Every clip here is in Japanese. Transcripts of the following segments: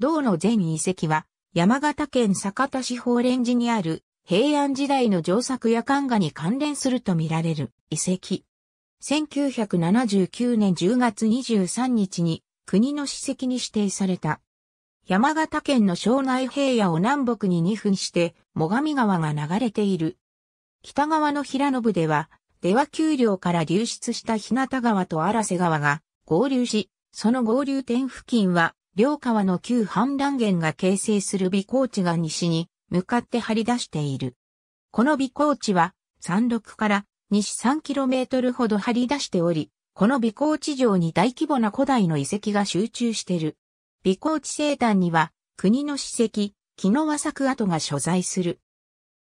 道の全遺跡は、山形県酒田市法蓮寺にある平安時代の上作や漢画に関連するとみられる遺跡。1979年10月23日に国の史跡に指定された。山形県の庄内平野を南北に2分して、最上川が流れている。北側の平野部では、出羽丘陵から流出した日向川と荒瀬川が合流し、その合流点付近は両川の旧氾濫源が形成する微高地が西に向かって張り出している。この微高地は山麓から西 3km ほど張り出しており、この微高地上に大規模な古代の遺跡が集中している。微高地生端には国の史跡、木の和作跡が所在する。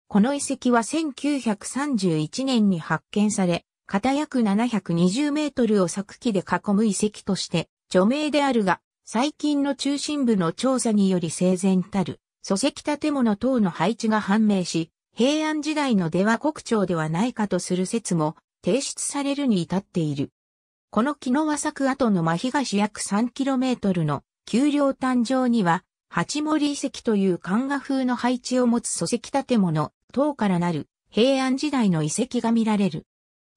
この遺跡は1931年に発見され、片約720メートルを作機で囲む遺跡として著名であるが、最近の中心部の調査により生前たる、礎石建物等の配置が判明し、平安時代の出羽国庁ではないかとする説も提出されるに至っている。この木の和作跡の真東約 3km の丘陵誕生には、八森遺跡という漢画風の配置を持つ礎石建物等からなる平安時代の遺跡が見られる。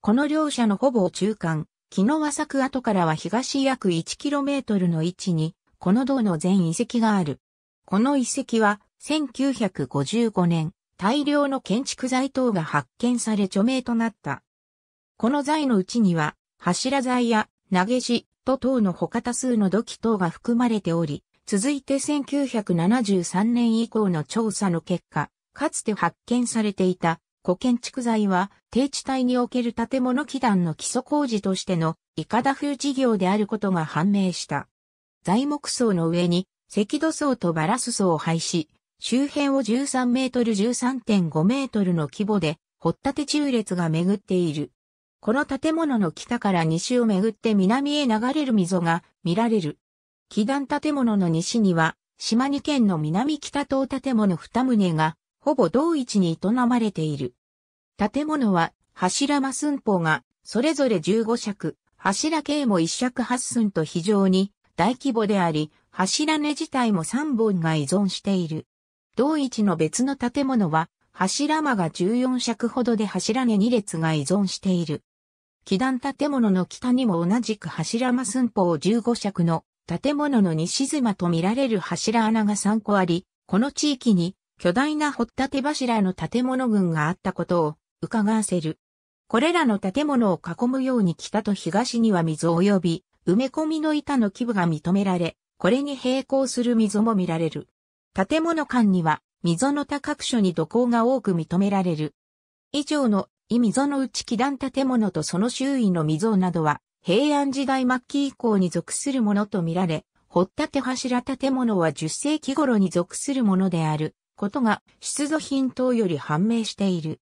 この両者のほぼ中間、木の和作跡からは東約 1km の位置に、この道の全遺跡がある。この遺跡は、1955年、大量の建築材等が発見され著名となった。この材のうちには、柱材や投げ石、と等の他多数の土器等が含まれており、続いて1973年以降の調査の結果、かつて発見されていた古建築材は、低地帯における建物基壇の基礎工事としての、イカダ風事業であることが判明した。材木層の上に、赤土層とバラス層を配し、周辺を13メートル13.5メートルの規模で、掘立中列が巡っている。この建物の北から西を巡って南へ流れる溝が見られる。基壇建物の西には、島根県の南北東建物二棟がほぼ同一に営まれている。建物は柱間寸法がそれぞれ15尺、柱径も1尺8寸と非常に大規模であり、柱根自体も3本が依存している。同一の別の建物は柱間が14尺ほどで柱根2列が依存している。基壇建物の北にも同じく柱間寸法15尺の建物の西妻と見られる柱穴が3個あり、この地域に巨大な掘った手柱の建物群があったことを伺わせる。これらの建物を囲むように北と東には溝及び、埋め込みの板の基部が認められ、これに並行する溝も見られる。建物間には、溝の多角所に土工が多く認められる。以上の、異溝の内気団建物とその周囲の溝などは、平安時代末期以降に属するものとみられ、掘った手柱建物は10世紀頃に属するものである。ことが出土品等より判明している。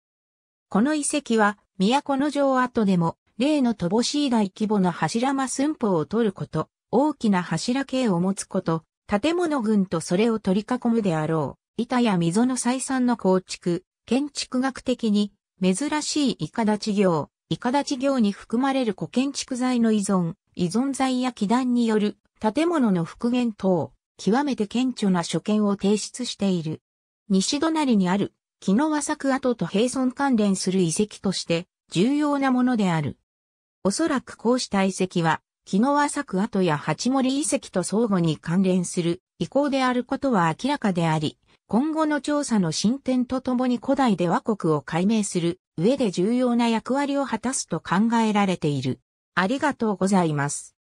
この遺跡は、都の城跡でも、例の乏しい大規模な柱間寸法を取ること、大きな柱形を持つこと、建物群とそれを取り囲むであろう、板や溝の採算の構築、建築学的に、珍しいイカダチ業、イカダチ業に含まれる古建築材の依存、依存材や基壇による建物の復元等、極めて顕著な所見を提出している。西隣にある、木の和作跡と平村関連する遺跡として重要なものである。おそらくこうした遺跡は、木の和作跡や八森遺跡と相互に関連する遺構であることは明らかであり、今後の調査の進展とともに古代で和国を解明する上で重要な役割を果たすと考えられている。ありがとうございます。